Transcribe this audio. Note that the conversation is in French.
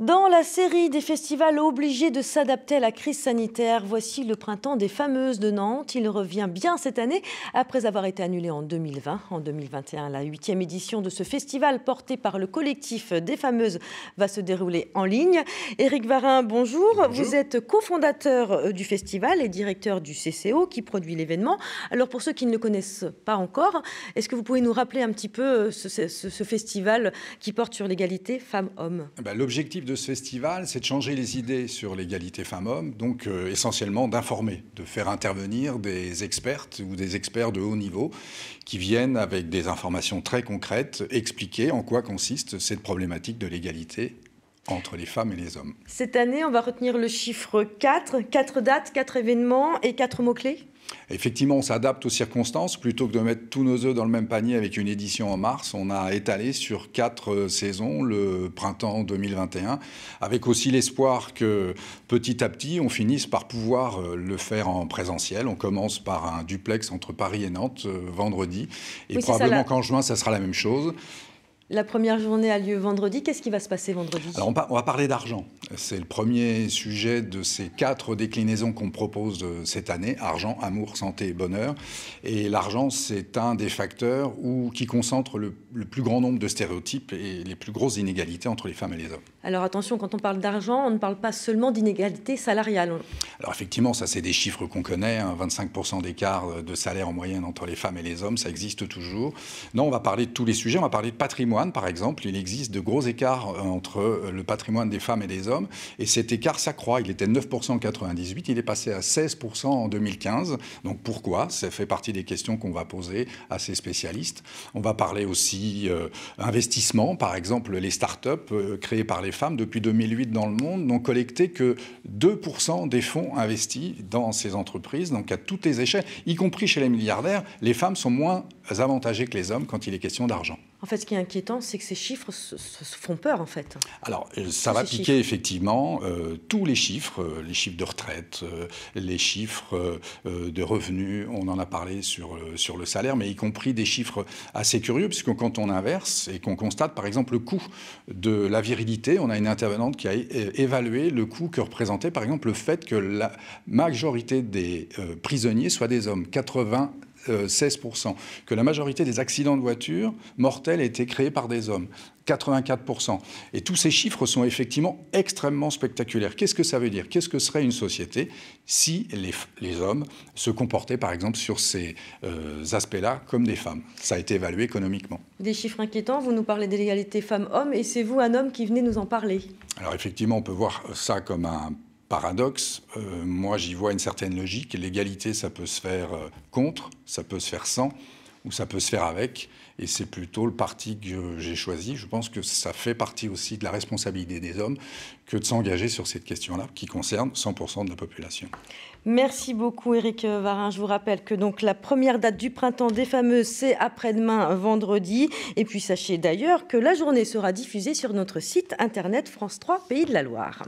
Dans la série des festivals obligés de s'adapter à la crise sanitaire, voici le printemps des fameuses de Nantes. Il revient bien cette année après avoir été annulé en 2020. En 2021, la huitième édition de ce festival porté par le collectif des fameuses va se dérouler en ligne. Éric Varin, bonjour. Vous êtes cofondateur euh, du festival et directeur du CCO qui produit l'événement. Alors pour ceux qui ne le connaissent pas encore, est-ce que vous pouvez nous rappeler un petit peu euh, ce, festival qui porte sur l'égalité femmes-hommes eh ben, L'objectif de ce festival, c'est de changer les idées sur l'égalité femmes-hommes, donc euh, essentiellement d'informer, de faire intervenir des expertes ou des experts de haut niveau qui viennent avec des informations très concrètes expliquer en quoi consiste cette problématique de l'égalité entre les femmes et les hommes. Cette année, on va retenir le chiffre 4, 4 dates, 4 événements et 4 mots-clés Effectivement, on s'adapte aux circonstances. Plutôt que de mettre tous nos œufs dans le même panier avec une édition en mars, on a étalé sur quatre euh, saisons le printemps 2021, avec aussi l'espoir que petit à petit, on finisse par pouvoir euh, le faire en présentiel. On commence par un duplex entre Paris et Nantes euh, vendredi, et probablement qu'en juin, ça sera la même chose. La première journée a lieu vendredi. Qu'est-ce qui va se passer vendredi on, va parler d'argent. C'est le premier sujet de ces quatre déclinaisons qu'on propose euh, cette année argent, amour, santé et bonheur. Et l'argent, c'est un des facteurs qui concentre le, plus grand nombre de stéréotypes et les plus grosses inégalités entre les femmes et les hommes. Alors attention, quand on parle d'argent, on ne parle pas seulement d'inégalités salariales. Alors effectivement, ça c'est des chiffres qu'on connaît. un hein. 25% d'écart euh, de salaire en moyenne entre les femmes et les hommes, ça existe toujours. Non, on va parler de tous les sujets. On va parler de patrimoine par exemple, il existe de gros écarts euh, entre euh, le patrimoine des femmes et des hommes, et cet écart s'accroît. Il était 9% en 1998. il est passé à 16% en 2015. Donc pourquoi Ça fait partie des questions qu'on va poser à ces spécialistes. On va parler aussi d'investissement. Euh, investissement, par exemple les start-up créées par les femmes depuis 2008 dans le monde n'ont collecté que 2% des fonds investis dans ces entreprises, donc à toutes les échelles, y compris chez les milliardaires, les femmes sont moins avantagées que les hommes quand il est question d'argent. En fait, ce qui est inquiétant, c'est que ces chiffres se, font peur, en fait. Alors, euh, ça va piquer effectivement euh, tous les chiffres, euh, les chiffres de retraite, les chiffres de revenus, on en a parlé sur, sur le salaire, mais y compris des chiffres assez curieux, puisque quand on inverse et qu'on constate, par exemple, le coût de la virilité, on a une intervenante qui a évalué le coût que représentait, par exemple, le fait que la majorité des prisonniers soient des hommes, 80 16%, euh, que la majorité des accidents de voiture mortels étaient créés par des hommes. 84%. Et tous ces chiffres sont effectivement extrêmement spectaculaires. Qu'est-ce que ça veut dire Qu'est-ce que serait une société si les, hommes se comportaient, par exemple, sur ces euh, aspects-là comme des femmes Ça a été évalué économiquement. Des chiffres inquiétants. Vous nous parlez d'égalité femmes-hommes et c'est vous, un homme, qui venez nous en parler. Alors effectivement, on peut voir ça comme un paradoxe. Euh, moi, j'y vois une certaine logique. L'égalité, ça peut se faire euh, contre, ça peut se faire sans, ou ça peut se faire avec. Et c'est plutôt le parti que j'ai choisi. Je pense que ça fait partie aussi de la responsabilité des hommes que de s'engager sur cette question-là, qui concerne 100% de la population. Merci beaucoup, Éric Varin. Je vous rappelle que donc la première date du printemps des fameux, c'est après-demain, vendredi. Et puis sachez d'ailleurs que la journée sera diffusée sur notre site internet France 3 Pays de la Loire.